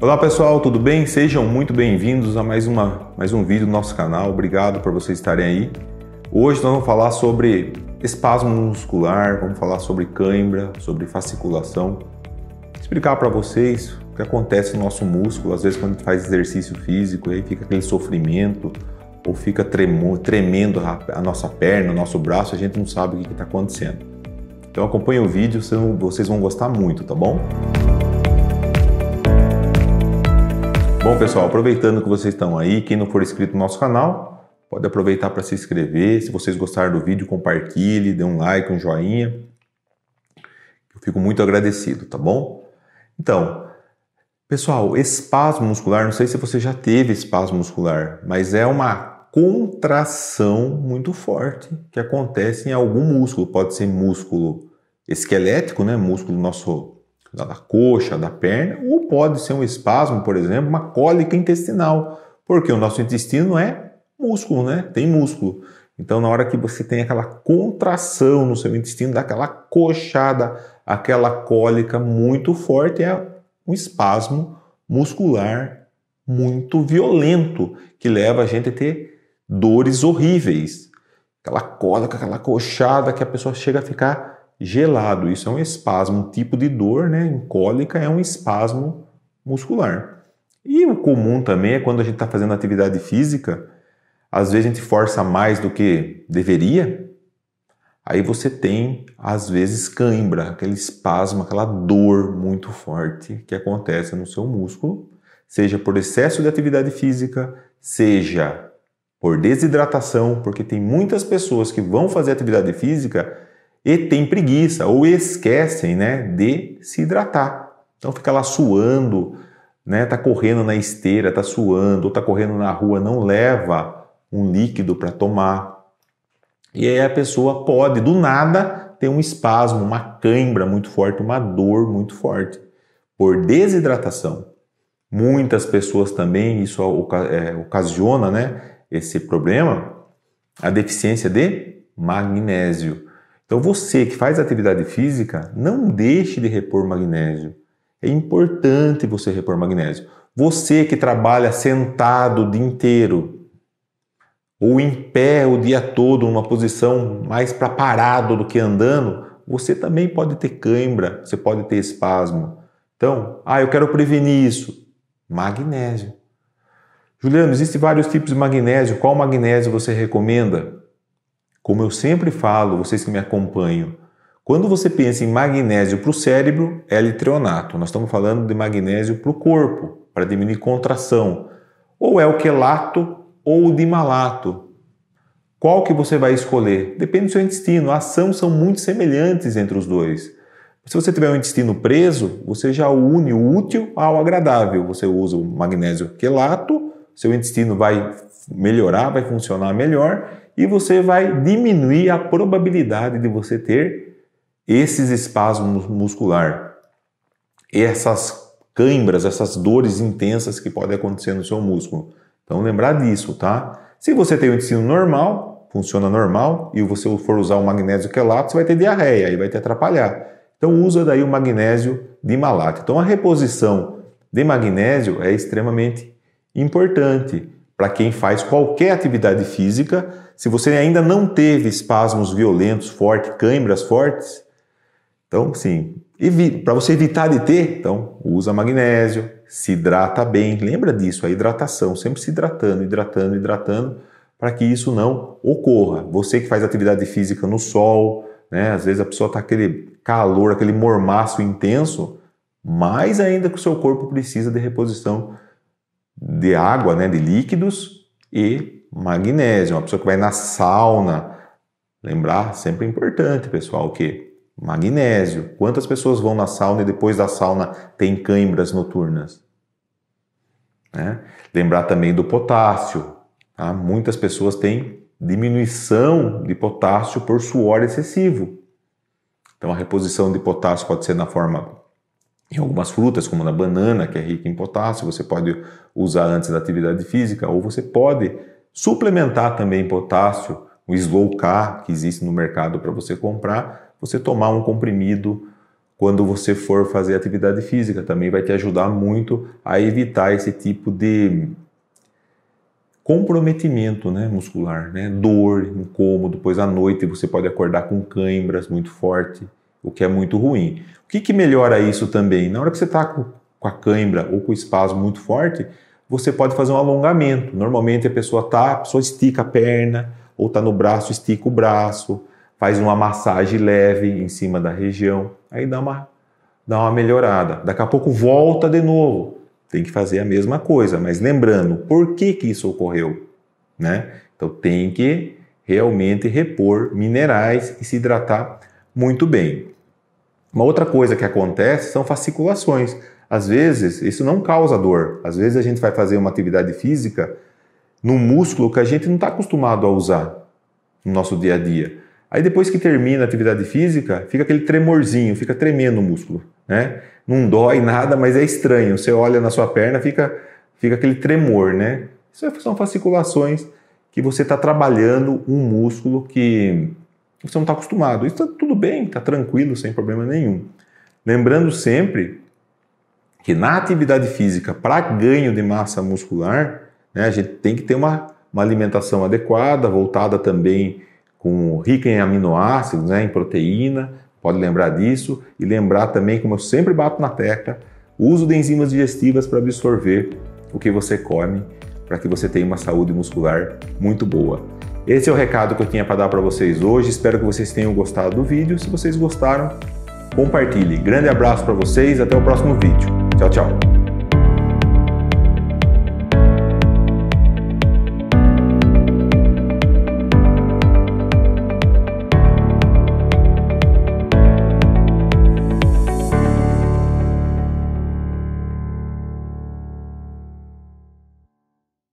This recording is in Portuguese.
Olá pessoal, tudo bem? Sejam muito bem-vindos a mais, uma, mais um vídeo do nosso canal. Obrigado por vocês estarem aí. Hoje nós vamos falar sobre espasmo muscular, vamos falar sobre cãibra, sobre fasciculação, explicar para vocês o que acontece no nosso músculo, às vezes quando a gente faz exercício físico, aí fica aquele sofrimento, ou fica tremendo a nossa perna, o nosso braço, a gente não sabe o que está acontecendo. Então acompanhe o vídeo, vocês vão gostar muito, tá bom? Bom, pessoal, aproveitando que vocês estão aí, quem não for inscrito no nosso canal, pode aproveitar para se inscrever. Se vocês gostaram do vídeo, compartilhe, dê um like, um joinha. Eu fico muito agradecido, tá bom? Então, pessoal, espasmo muscular, não sei se você já teve espasmo muscular, mas é uma contração muito forte que acontece em algum músculo. Pode ser músculo esquelético, né? Músculo nosso da, da coxa, da perna, ou pode ser um espasmo, por exemplo, uma cólica intestinal, porque o nosso intestino é músculo, né? Tem músculo. Então, na hora que você tem aquela contração no seu intestino, daquela coxada, aquela cólica muito forte, é um espasmo muscular muito violento, que leva a gente a ter dores horríveis. Aquela cólica, aquela coxada que a pessoa chega a ficar gelado. Isso é um espasmo, um tipo de dor, né? Em cólica é um espasmo muscular. E o comum também é quando a gente está fazendo atividade física, às vezes a gente força mais do que deveria, aí você tem, às vezes, cãibra, aquele espasmo, aquela dor muito forte que acontece no seu músculo, seja por excesso de atividade física, seja por desidratação, porque tem muitas pessoas que vão fazer atividade física e tem preguiça ou esquecem né, de se hidratar. Então fica lá suando, né, tá correndo na esteira, tá suando, ou tá correndo na rua, não leva um líquido para tomar. E aí a pessoa pode do nada ter um espasmo, uma cãibra muito forte, uma dor muito forte por desidratação. Muitas pessoas também isso é, ocasiona, né, esse problema, a deficiência de magnésio. Então você que faz atividade física, não deixe de repor magnésio. É importante você repor magnésio. Você que trabalha sentado o dia inteiro ou em pé o dia todo, numa posição mais para parado do que andando, você também pode ter cãibra, você pode ter espasmo. Então, ah, eu quero prevenir isso. Magnésio. Juliano, existem vários tipos de magnésio. Qual magnésio você recomenda? Como eu sempre falo, vocês que me acompanham, quando você pensa em magnésio para o cérebro, é litrionato. Nós estamos falando de magnésio para o corpo, para diminuir contração. Ou é o quelato ou o dimalato. Qual que você vai escolher? Depende do seu intestino. A ação são muito semelhantes entre os dois. Se você tiver um intestino preso, você já une o útil ao agradável. Você usa o magnésio quelato seu intestino vai melhorar, vai funcionar melhor e você vai diminuir a probabilidade de você ter esses espasmos muscular, essas câimbras, essas dores intensas que podem acontecer no seu músculo. Então lembrar disso, tá? Se você tem o intestino normal, funciona normal, e você for usar o magnésio quelato, você vai ter diarreia e vai te atrapalhar. Então usa daí o magnésio de malato. Então a reposição de magnésio é extremamente importante para quem faz qualquer atividade física. Se você ainda não teve espasmos violentos fortes, câimbras fortes, então sim, para você evitar de ter, então usa magnésio, se hidrata bem. Lembra disso, a hidratação, sempre se hidratando, hidratando, hidratando, para que isso não ocorra. Você que faz atividade física no sol, né? Às vezes a pessoa está aquele calor, aquele mormaço intenso, mais ainda que o seu corpo precisa de reposição de água, né, de líquidos e magnésio. Uma pessoa que vai na sauna, lembrar sempre importante, pessoal, que magnésio. Quantas pessoas vão na sauna e depois da sauna tem câimbras noturnas? Né? Lembrar também do potássio. Tá? Muitas pessoas têm diminuição de potássio por suor excessivo. Então a reposição de potássio pode ser na forma em algumas frutas, como na banana, que é rica em potássio, você pode usar antes da atividade física, ou você pode suplementar também potássio, o Slow K que existe no mercado para você comprar, você tomar um comprimido quando você for fazer atividade física, também vai te ajudar muito a evitar esse tipo de comprometimento né, muscular, né? dor, incômodo, pois à noite você pode acordar com cãibras muito forte, o que é muito ruim. O que, que melhora isso também? Na hora que você está com, com a cãibra ou com o espasmo muito forte, você pode fazer um alongamento. Normalmente a pessoa tá, a pessoa estica a perna, ou está no braço, estica o braço, faz uma massagem leve em cima da região, aí dá uma, dá uma melhorada. Daqui a pouco volta de novo. Tem que fazer a mesma coisa, mas lembrando, por que, que isso ocorreu? Né? Então tem que realmente repor minerais e se hidratar muito bem. Uma outra coisa que acontece são fasciculações. Às vezes, isso não causa dor. Às vezes, a gente vai fazer uma atividade física num músculo que a gente não está acostumado a usar no nosso dia a dia. Aí, depois que termina a atividade física, fica aquele tremorzinho, fica tremendo o músculo. Né? Não dói nada, mas é estranho. Você olha na sua perna, fica, fica aquele tremor. Né? Isso é, são fasciculações que você está trabalhando um músculo que você não está acostumado. Isso está tudo bem, está tranquilo, sem problema nenhum. Lembrando sempre que na atividade física, para ganho de massa muscular, né, a gente tem que ter uma, uma alimentação adequada, voltada também com rica em aminoácidos, né, em proteína, pode lembrar disso. E lembrar também, como eu sempre bato na tecla, uso de enzimas digestivas para absorver o que você come, para que você tenha uma saúde muscular muito boa. Esse é o recado que eu tinha para dar para vocês hoje. Espero que vocês tenham gostado do vídeo. Se vocês gostaram, compartilhe. Grande abraço para vocês, até o próximo vídeo. Tchau, tchau.